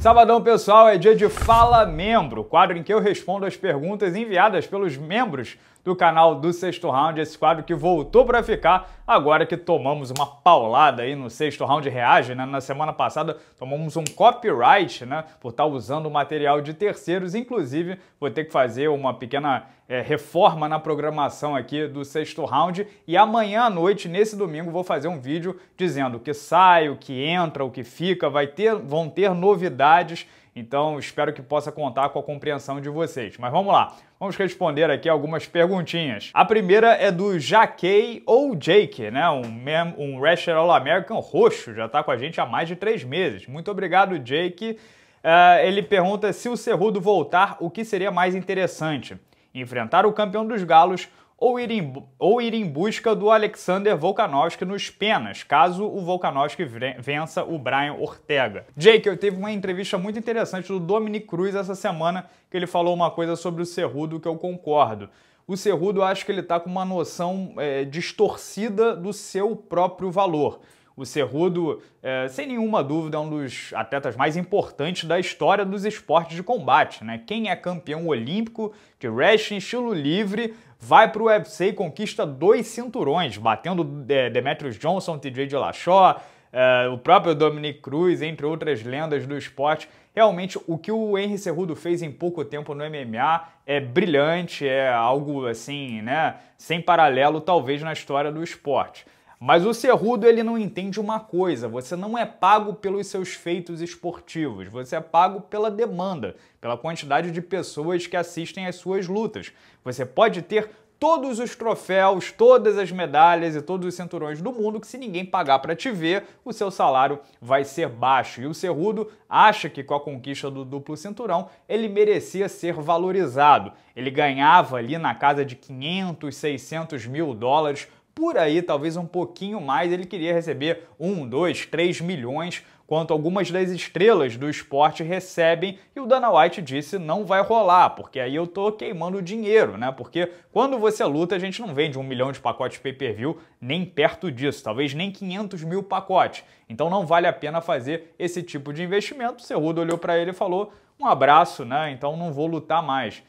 Sabadão, pessoal, é dia de Fala Membro, quadro em que eu respondo as perguntas enviadas pelos membros do canal do sexto round, esse quadro que voltou para ficar agora que tomamos uma paulada aí no sexto round reage, né? Na semana passada tomamos um copyright, né? Por estar tá usando material de terceiros, inclusive vou ter que fazer uma pequena é, reforma na programação aqui do sexto round e amanhã à noite, nesse domingo, vou fazer um vídeo dizendo o que sai, o que entra, o que fica, vai ter, vão ter novidades então espero que possa contar com a compreensão de vocês. Mas vamos lá, vamos responder aqui algumas perguntinhas. A primeira é do Jaquei ou Jake, né? Um, mem um All-American roxo, já está com a gente há mais de três meses. Muito obrigado, Jake. Uh, ele pergunta se o Cerrudo voltar, o que seria mais interessante? Enfrentar o campeão dos galos ou ir, em, ou ir em busca do Alexander Volkanovski nos penas, caso o Volkanovski vença o Brian Ortega. Jake, eu teve uma entrevista muito interessante do Dominic Cruz essa semana, que ele falou uma coisa sobre o Cerrudo que eu concordo. O Cerrudo, eu acho que ele está com uma noção é, distorcida do seu próprio valor. O Cerrudo, é, sem nenhuma dúvida, é um dos atletas mais importantes da história dos esportes de combate. Né? Quem é campeão olímpico de wrestling estilo livre vai para o UFC e conquista dois cinturões, batendo é, Demetrius Johnson, TJ Dillashaw, é, o próprio Dominic Cruz, entre outras lendas do esporte. Realmente, o que o Henry Cerrudo fez em pouco tempo no MMA é brilhante, é algo assim, né, sem paralelo talvez na história do esporte. Mas o Cerrudo ele não entende uma coisa: você não é pago pelos seus feitos esportivos, você é pago pela demanda, pela quantidade de pessoas que assistem às suas lutas. Você pode ter todos os troféus, todas as medalhas e todos os cinturões do mundo, que se ninguém pagar para te ver, o seu salário vai ser baixo. E o Cerrudo acha que com a conquista do duplo cinturão, ele merecia ser valorizado. Ele ganhava ali na casa de 500, 600 mil dólares por aí, talvez um pouquinho mais, ele queria receber 1, 2, 3 milhões, quanto algumas das estrelas do esporte recebem, e o Dana White disse não vai rolar, porque aí eu tô queimando dinheiro, né? Porque quando você luta, a gente não vende um milhão de pacotes pay-per-view nem perto disso, talvez nem 500 mil pacotes. Então não vale a pena fazer esse tipo de investimento. O Cerrudo olhou para ele e falou um abraço, né? Então não vou lutar mais.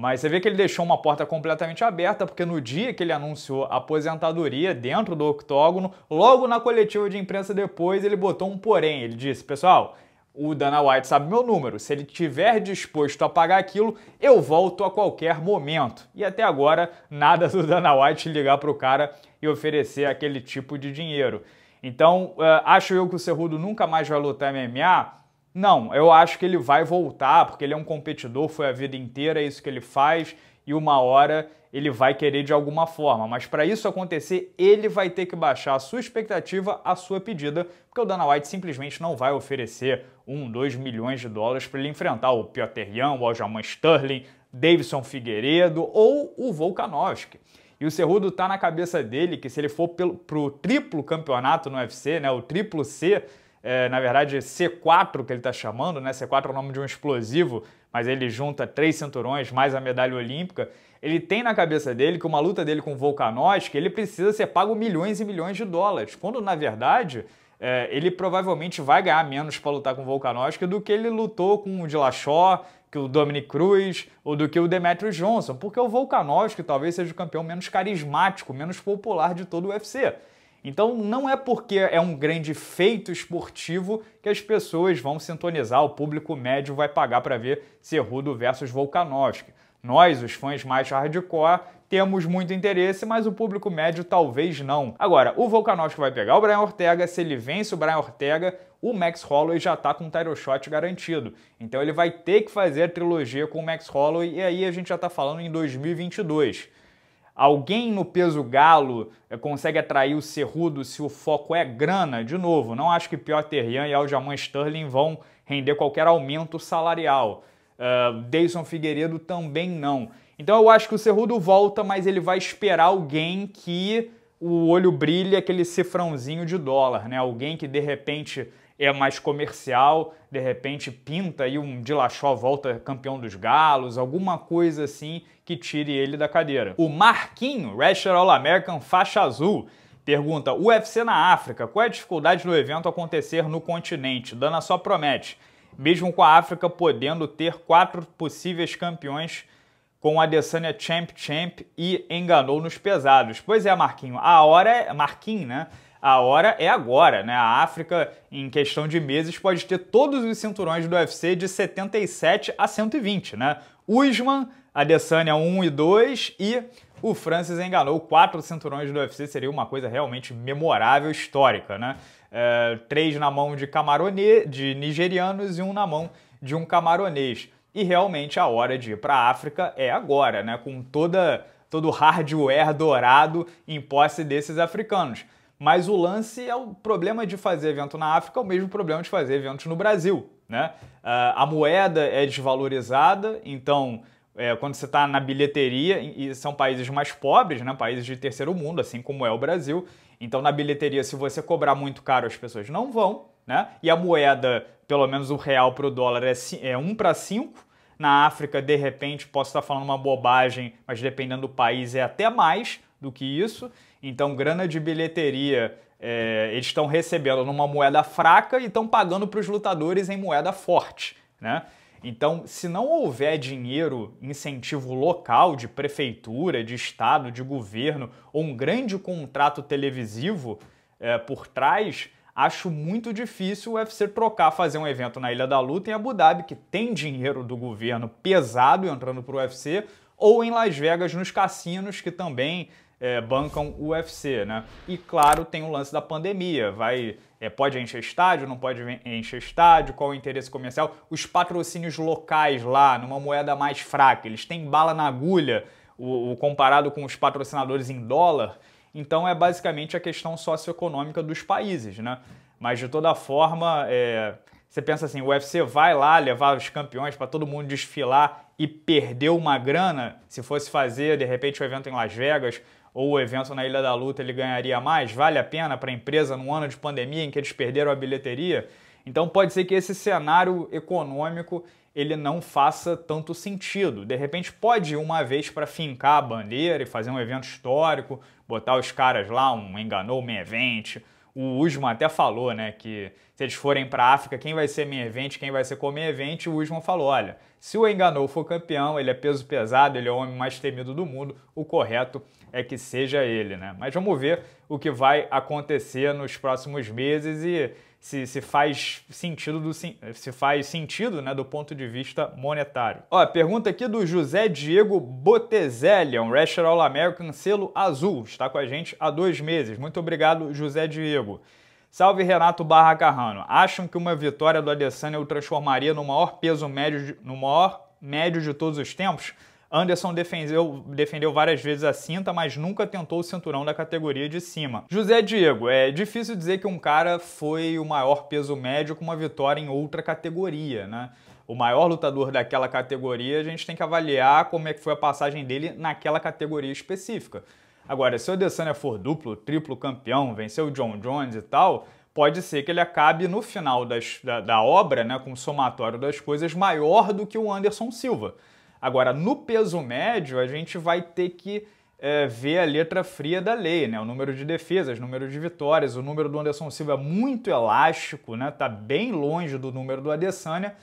Mas você vê que ele deixou uma porta completamente aberta, porque no dia que ele anunciou a aposentadoria dentro do octógono, logo na coletiva de imprensa depois, ele botou um porém. Ele disse: Pessoal, o Dana White sabe meu número. Se ele tiver disposto a pagar aquilo, eu volto a qualquer momento. E até agora, nada do Dana White ligar para o cara e oferecer aquele tipo de dinheiro. Então, eh, acho eu que o Cerrudo nunca mais vai lutar MMA não, eu acho que ele vai voltar, porque ele é um competidor, foi a vida inteira, é isso que ele faz, e uma hora ele vai querer de alguma forma. Mas para isso acontecer, ele vai ter que baixar a sua expectativa, a sua pedida, porque o Dana White simplesmente não vai oferecer um, dois milhões de dólares para ele enfrentar o Piotr Jan, o Aljamain Sterling, Davidson Figueiredo ou o Volkanovski. E o Cerrudo tá na cabeça dele que se ele for para o triplo campeonato no UFC, né, o triplo C, é, na verdade, C4 que ele está chamando, né? C4 é o nome de um explosivo, mas ele junta três cinturões mais a medalha olímpica. Ele tem na cabeça dele que uma luta dele com Volkanovski, ele precisa ser pago milhões e milhões de dólares, quando na verdade é, ele provavelmente vai ganhar menos para lutar com Volkanovski do que ele lutou com o Dillashaw, que o Dominic Cruz ou do que o Demetrius Johnson, porque o Volkanovski talvez seja o campeão menos carismático, menos popular de todo o UFC. Então não é porque é um grande feito esportivo que as pessoas vão sintonizar, o público médio vai pagar para ver Cerrudo versus Volkanovski. Nós, os fãs mais hardcore, temos muito interesse, mas o público médio talvez não. Agora, o Volkanovski vai pegar o Brian Ortega, se ele vence o Brian Ortega, o Max Holloway já está com um title shot garantido. Então ele vai ter que fazer a trilogia com o Max Holloway e aí a gente já está falando em 2022. Alguém no peso galo eh, consegue atrair o Cerrudo se o foco é grana? De novo, não acho que Piotr Jan e Aljamain Sterling vão render qualquer aumento salarial. Uh, Deison Figueiredo também não. Então eu acho que o Cerrudo volta, mas ele vai esperar alguém que o olho brilha aquele cifrãozinho de dólar, né? Alguém que de repente é mais comercial, de repente pinta e um Dilachó volta campeão dos galos, alguma coisa assim que tire ele da cadeira. O Marquinho, Wrestler All American faixa azul, pergunta: UFC na África, qual é a dificuldade do evento acontecer no continente? Dana só promete, mesmo com a África podendo ter quatro possíveis campeões com Adesanya Champ Champ e enganou nos pesados. Pois é, Marquinho, a hora é. Marquinho, né? A hora é agora, né? A África, em questão de meses, pode ter todos os cinturões do UFC de 77 a 120, né? Usman, Adesanya 1 e 2 e o Francis enganou. Quatro cinturões do UFC seria uma coisa realmente memorável, histórica, né? É, três na mão de camaronês de nigerianos e um na mão de um camaronês. E realmente a hora de ir para a África é agora, né? com toda, todo o hardware dourado em posse desses africanos. Mas o lance é o problema de fazer evento na África, é o mesmo problema de fazer eventos no Brasil. Né? Ah, a moeda é desvalorizada, então é, quando você está na bilheteria, e são países mais pobres, né? países de terceiro mundo, assim como é o Brasil. Então, na bilheteria, se você cobrar muito caro, as pessoas não vão, né? E a moeda, pelo menos o real para o dólar, é, é 1 para 5, na África, de repente, posso estar falando uma bobagem, mas dependendo do país é até mais do que isso. Então, grana de bilheteria é, eles estão recebendo numa moeda fraca e estão pagando para os lutadores em moeda forte, né? Então, se não houver dinheiro, incentivo local de prefeitura, de estado, de governo, ou um grande contrato televisivo é, por trás, acho muito difícil o UFC trocar, fazer um evento na Ilha da Luta em Abu Dhabi, que tem dinheiro do governo pesado entrando para o UFC, ou em Las Vegas, nos cassinos, que também é, bancam o UFC, né? E claro, tem o lance da pandemia, vai... É, pode encher estádio, não pode encher estádio, qual o interesse comercial? Os patrocínios locais lá, numa moeda mais fraca, eles têm bala na agulha, o, o comparado com os patrocinadores em dólar, então é basicamente a questão socioeconômica dos países, né? Mas de toda forma, é... você pensa assim, o UFC vai lá levar os campeões para todo mundo desfilar e perder uma grana? Se fosse fazer, de repente, o um evento em Las Vegas ou o evento na Ilha da Luta, ele ganharia mais? Vale a pena para a empresa num ano de pandemia em que eles perderam a bilheteria? Então pode ser que esse cenário econômico ele não faça tanto sentido. De repente, pode ir uma vez para fincar a bandeira e fazer um evento histórico, botar os caras lá, um enganou, um event. O Usman até falou, né, que se eles forem para a África, quem vai ser main event, quem vai ser como event, o Usman falou, olha, se o Enganou for campeão, ele é peso pesado, ele é o homem mais temido do mundo, o correto é que seja ele, né? Mas vamos ver o que vai acontecer nos próximos meses e se, se faz sentido do se faz sentido, né, do ponto de vista monetário. Ó, pergunta aqui do José Diego Botezelli, um Rasher All American selo azul, está com a gente há dois meses. Muito obrigado, José Diego. Salve Renato Barra Carrano. Acham que uma vitória do Adesanya o transformaria no maior peso médio, de, no maior médio de todos os tempos? Anderson defendeu, defendeu várias vezes a cinta, mas nunca tentou o cinturão da categoria de cima. José Diego, é difícil dizer que um cara foi o maior peso médio com uma vitória em outra categoria, né? o maior lutador daquela categoria, a gente tem que avaliar como é que foi a passagem dele naquela categoria específica. Agora, se o Adesanya for duplo, triplo campeão, venceu o John Jones e tal, pode ser que ele acabe no final das, da, da obra, né, com o somatório das coisas, maior do que o Anderson Silva. Agora, no peso médio, a gente vai ter que é, ver a letra fria da lei, né? O número de defesas, o número de vitórias, o número do Anderson Silva é muito elástico, né? Tá bem longe do número do Adesanya.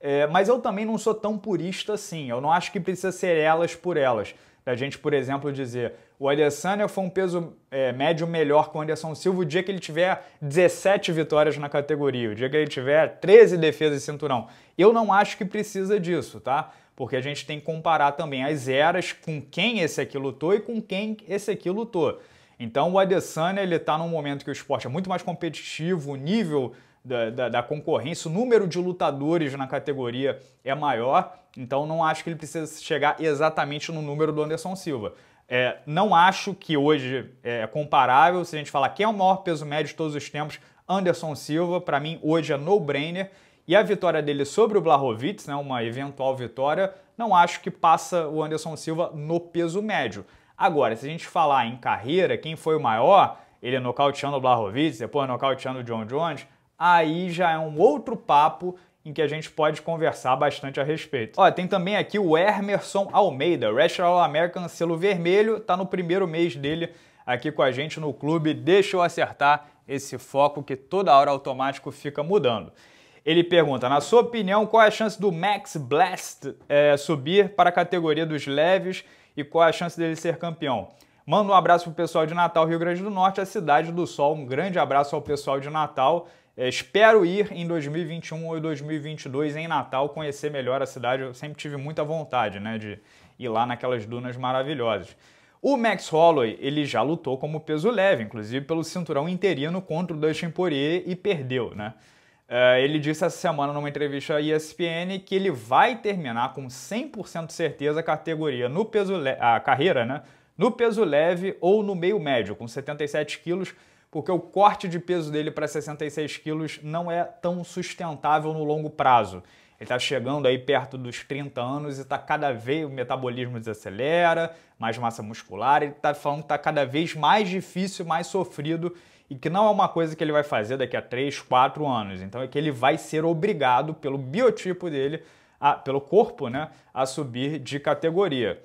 É, mas eu também não sou tão purista assim. Eu não acho que precisa ser elas por elas. Da gente, por exemplo, dizer o Adesanya foi um peso é, médio melhor que o Anderson Silva o dia que ele tiver 17 vitórias na categoria, o dia que ele tiver 13 defesas e cinturão. Eu não acho que precisa disso, tá? porque a gente tem que comparar também as eras com quem esse aqui lutou e com quem esse aqui lutou. Então o Adesanya ele está num momento que o esporte é muito mais competitivo, o nível da, da, da, concorrência, o número de lutadores na categoria é maior, então não acho que ele precisa chegar exatamente no número do Anderson Silva. É, não acho que hoje é, é comparável, se a gente falar quem é o maior peso médio de todos os tempos, Anderson Silva, para mim hoje é no-brainer, e a vitória dele sobre o Blahovic, né, uma eventual vitória, não acho que passa o Anderson Silva no peso médio. Agora, se a gente falar em carreira, quem foi o maior, ele nocauteando o Blahovic, depois nocauteando o John Jones, aí já é um outro papo em que a gente pode conversar bastante a respeito. tem também aqui o Emerson Almeida, Wrestler All-American selo vermelho, tá no primeiro mês dele aqui com a gente no clube. Deixa eu acertar esse foco que toda hora automático fica mudando. Ele pergunta: na sua opinião, qual é a chance do Max Blast é, subir para a categoria dos leves e qual é a chance dele ser campeão? Manda um abraço pro pessoal de Natal, Rio Grande do Norte, a cidade do sol. Um grande abraço ao pessoal de Natal. Eh, espero ir em 2021 ou 2022 em Natal conhecer melhor a cidade. Eu sempre tive muita vontade, né, de ir lá naquelas dunas maravilhosas. O Max Holloway, ele já lutou como peso leve, inclusive pelo cinturão interino contra o Dustin Poirier e perdeu, né? É, ele disse essa semana numa entrevista à ESPN que ele vai terminar com 100% certeza a categoria no peso a carreira, né? No peso leve ou no meio médio, com 77 quilos, porque o corte de peso dele para 66 quilos não é tão sustentável no longo prazo. Ele está chegando aí perto dos 30 anos e está cada vez o metabolismo desacelera, mais massa muscular. Ele está falando que está cada vez mais difícil, mais sofrido e que não é uma coisa que ele vai fazer daqui a 3, 4 anos. Então é que ele vai ser obrigado pelo biotipo dele, a, pelo corpo, né, a subir de categoria.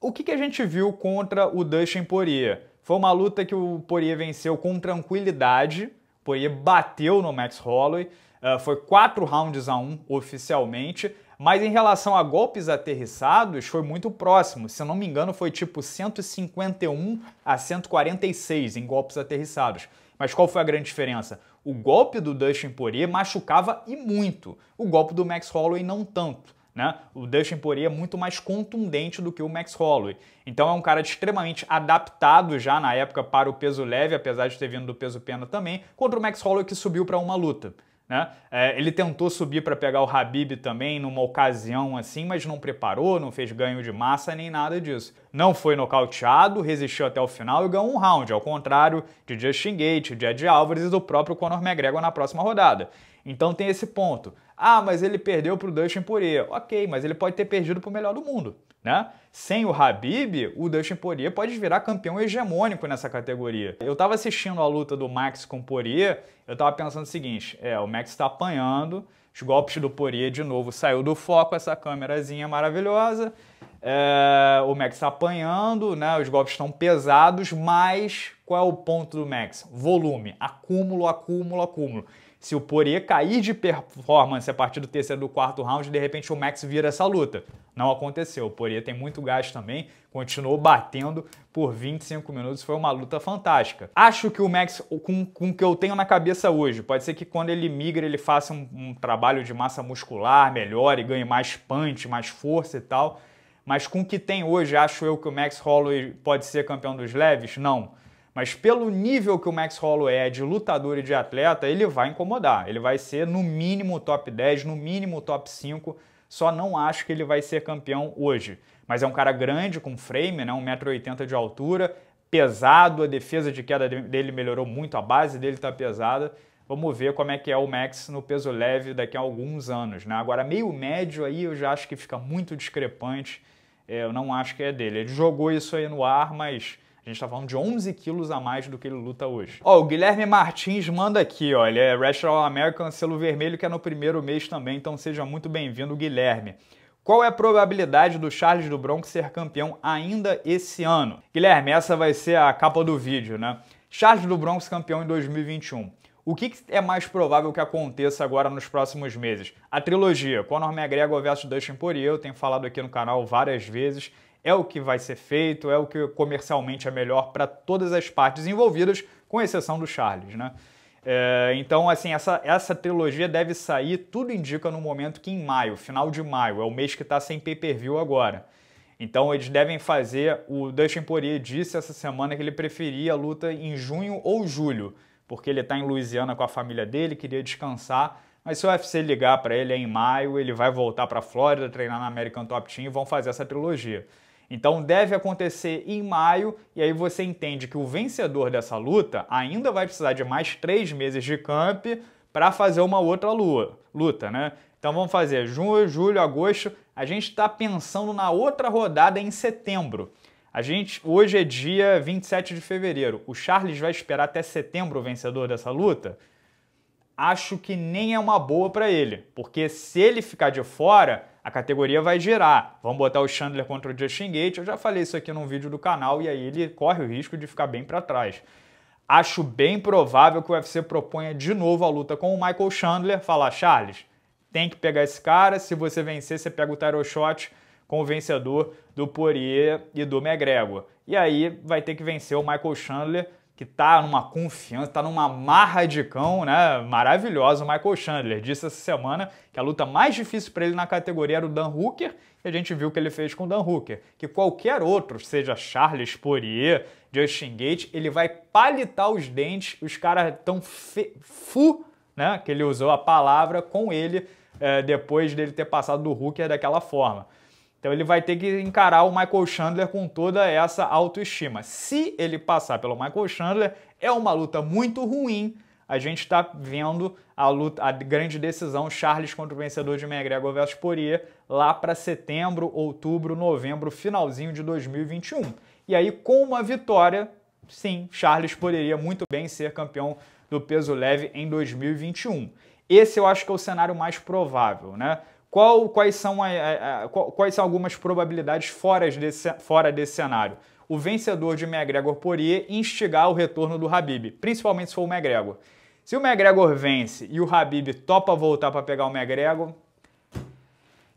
O que, que a gente viu contra o Dustin Poirier? Foi uma luta que o Poirier venceu com tranquilidade, Poirier bateu no Max Holloway, eh, foi 4 rounds a 1 um, oficialmente, mas em relação a golpes aterrissados, foi muito próximo. Se eu não me engano, foi tipo 151 a 146 em golpes aterrissados. Mas qual foi a grande diferença? O golpe do Dustin Poirier machucava e muito. O golpe do Max Holloway não tanto. Né? O Dustin Poirier é muito mais contundente do que o Max Holloway. Então é um cara extremamente adaptado já na época para o peso leve, apesar de ter vindo do peso pena também, contra o Max Holloway que subiu para uma luta. Né? É, ele tentou subir para pegar o Habib também numa ocasião assim, mas não preparou, não fez ganho de massa nem nada disso não foi nocauteado, resistiu até o final e ganhou um round, ao contrário de Justin Gate, Eddie Alvarez e do próprio Conor McGregor na próxima rodada. Então tem esse ponto. Ah, mas ele perdeu para o Dustin Poirier. Ok, mas ele pode ter perdido para o melhor do mundo. Né? Sem o Habib, o Dustin Poirier pode virar campeão hegemônico nessa categoria. Eu estava assistindo a luta do Max com o Poirier, eu estava pensando o seguinte, é, o Max está apanhando, os golpes do Poirier de novo saiu do foco, essa câmerazinha maravilhosa, é, o Max está apanhando, né? os golpes estão pesados, mas qual é o ponto do Max? Volume, acúmulo, acúmulo, acúmulo. Se o Poirier cair de performance a partir do terceiro do quarto round, de repente o Max vira essa luta. Não aconteceu. O Poirier tem muito gás também, continuou batendo por 25 minutos, foi uma luta fantástica. Acho que o Max, com, com o que eu tenho na cabeça hoje, pode ser que quando ele migre ele faça um, um trabalho de massa muscular melhor e ganhe mais punch, mais força e tal. Mas com o que tem hoje, acho eu que o Max Holloway pode ser campeão dos leves? Não. Mas pelo nível que o Max Holloway é de lutador e de atleta, ele vai incomodar. Ele vai ser no mínimo top 10, no mínimo top 5. Só não acho que ele vai ser campeão hoje. Mas é um cara grande, com frame, né? 1,80m de altura, pesado, a defesa de queda dele melhorou muito, a base dele está pesada. Vamos ver como é que é o Max no peso leve daqui a alguns anos. Né? Agora, meio médio aí eu já acho que fica muito discrepante. É, eu não acho que é dele. Ele jogou isso aí no ar, mas a gente tá falando de 11 quilos a mais do que ele luta hoje. Ó, o Guilherme Martins manda aqui, ó. Ele é Wrestler American, selo vermelho, que é no primeiro mês também, então seja muito bem-vindo, Guilherme. Qual é a probabilidade do Charles do Bronx ser campeão ainda esse ano? Guilherme, essa vai ser a capa do vídeo, né? Charles do Bronx campeão em 2021. O que é mais provável que aconteça agora nos próximos meses? A trilogia Conor McGregor vs Dustin Poirier, eu tenho falado aqui no canal várias vezes, é o que vai ser feito, é o que comercialmente é melhor para todas as partes envolvidas, com exceção do Charles, né? É, então, assim, essa, essa trilogia deve sair, tudo indica no momento que em maio, final de maio, é o mês que está sem pay-per-view agora. Então eles devem fazer, o Dustin Poirier disse essa semana que ele preferia a luta em junho ou julho porque ele está em Louisiana com a família dele, queria descansar. Mas se o UFC ligar para ele é em maio, ele vai voltar para a Flórida, treinar na American Top Team e vão fazer essa trilogia. Então deve acontecer em maio, e aí você entende que o vencedor dessa luta ainda vai precisar de mais três meses de camp para fazer uma outra lua, luta, né? Então vamos fazer junho, julho, agosto. A gente está pensando na outra rodada em setembro. A gente, hoje é dia 27 de fevereiro. O Charles vai esperar até setembro o vencedor dessa luta? Acho que nem é uma boa para ele, porque se ele ficar de fora, a categoria vai girar. Vamos botar o Chandler contra o Justin Gate. Eu já falei isso aqui num vídeo do canal e aí ele corre o risco de ficar bem para trás. Acho bem provável que o UFC proponha de novo a luta com o Michael Chandler, falar: "Charles, tem que pegar esse cara, se você vencer, você pega o title shot" com o vencedor do Poirier e do McGregor. E aí vai ter que vencer o Michael Chandler, que está numa confiança, está numa marra de cão, né? Maravilhosa o Michael Chandler. Disse essa semana que a luta mais difícil para ele na categoria era o Dan Hooker, e a gente viu o que ele fez com o Dan Hooker. Que qualquer outro, seja Charles Poirier, Justin Gate, ele vai palitar os dentes, os caras tão fu, né? Que ele usou a palavra com ele é, depois dele ter passado do Hooker daquela forma. Então ele vai ter que encarar o Michael Chandler com toda essa autoestima. Se ele passar pelo Michael Chandler, é uma luta muito ruim. A gente está vendo a, luta, a grande decisão Charles contra o vencedor de McGregor versus Poirier lá para setembro, outubro, novembro, finalzinho de 2021. E aí com uma vitória, sim, Charles poderia muito bem ser campeão do peso leve em 2021. Esse eu acho que é o cenário mais provável, né? Qual, quais, são a, a, a, quais são algumas probabilidades fora desse, fora desse cenário? O vencedor de McGregor Poirier instigar o retorno do Habib, principalmente se for o McGregor. Se o McGregor vence e o Habib topa voltar para pegar o McGregor,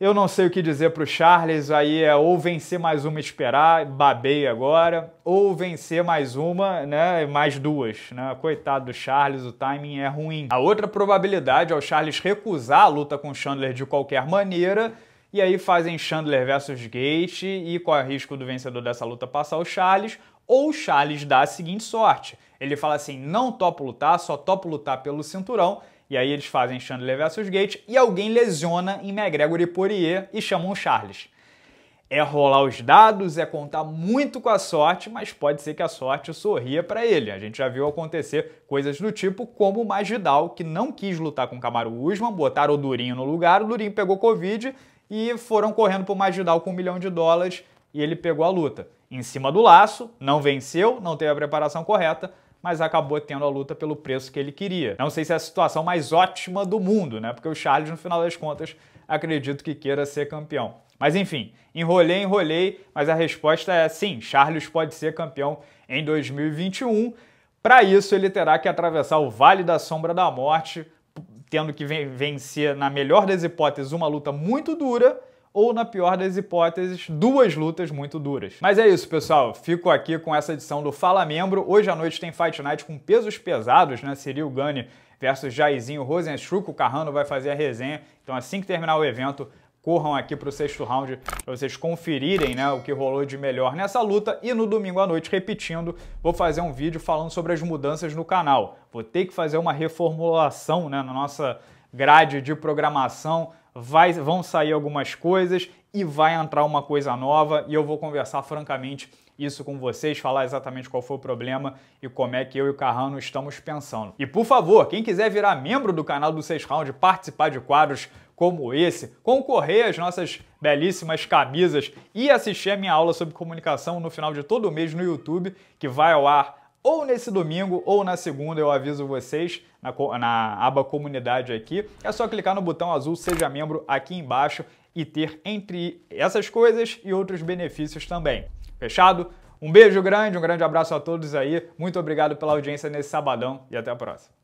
eu não sei o que dizer para o Charles, aí é ou vencer mais uma esperar, babei agora, ou vencer mais uma, né, mais duas, né? Coitado do Charles, o timing é ruim. A outra probabilidade é o Charles recusar a luta com Chandler de qualquer maneira, e aí fazem Chandler versus Gate, e qual é o risco do vencedor dessa luta passar o Charles, ou Charles dá a seguinte sorte. Ele fala assim, não topo lutar, só topo lutar pelo cinturão, e aí eles fazem Chandler versus gate e alguém lesiona em McGregor e Poirier e chamam o Charles. É rolar os dados, é contar muito com a sorte, mas pode ser que a sorte sorria para ele. A gente já viu acontecer coisas do tipo como o Magidal que não quis lutar com o Camaro Usman, botaram o Durinho no lugar, o Durinho pegou Covid e foram correndo para o Magidal com um milhão de dólares e ele pegou a luta. Em cima do laço, não venceu, não teve a preparação correta, mas acabou tendo a luta pelo preço que ele queria. Não sei se é a situação mais ótima do mundo, né? Porque o Charles, no final das contas, acredito que queira ser campeão. Mas enfim, enrolei, enrolei, mas a resposta é sim, Charles pode ser campeão em 2021. Para isso, ele terá que atravessar o Vale da Sombra da Morte, tendo que vencer, na melhor das hipóteses, uma luta muito dura ou, na pior das hipóteses, duas lutas muito duras. Mas é isso, pessoal. Fico aqui com essa edição do Fala Membro. Hoje à noite tem Fight Night com pesos pesados, né? Cyril Gane versus Jairzinho Rosenstruck. O Carrano vai fazer a resenha. Então, assim que terminar o evento, corram aqui para o sexto round para vocês conferirem né, o que rolou de melhor nessa luta. E no domingo à noite, repetindo, vou fazer um vídeo falando sobre as mudanças no canal. Vou ter que fazer uma reformulação né, na nossa grade de programação vai, vão sair algumas coisas e vai entrar uma coisa nova e eu vou conversar francamente isso com vocês, falar exatamente qual foi o problema e como é que eu e o Carrano estamos pensando. E por favor, quem quiser virar membro do canal do 6 Round, participar de quadros como esse, concorrer às nossas belíssimas camisas e assistir a minha aula sobre comunicação no final de todo mês no YouTube, que vai ao ar ou nesse domingo ou na segunda, eu aviso vocês na, na aba comunidade aqui. É só clicar no botão azul Seja Membro aqui embaixo e ter entre essas coisas e outros benefícios também. Fechado? Um beijo grande, um grande abraço a todos aí. Muito obrigado pela audiência nesse sabadão e até a próxima.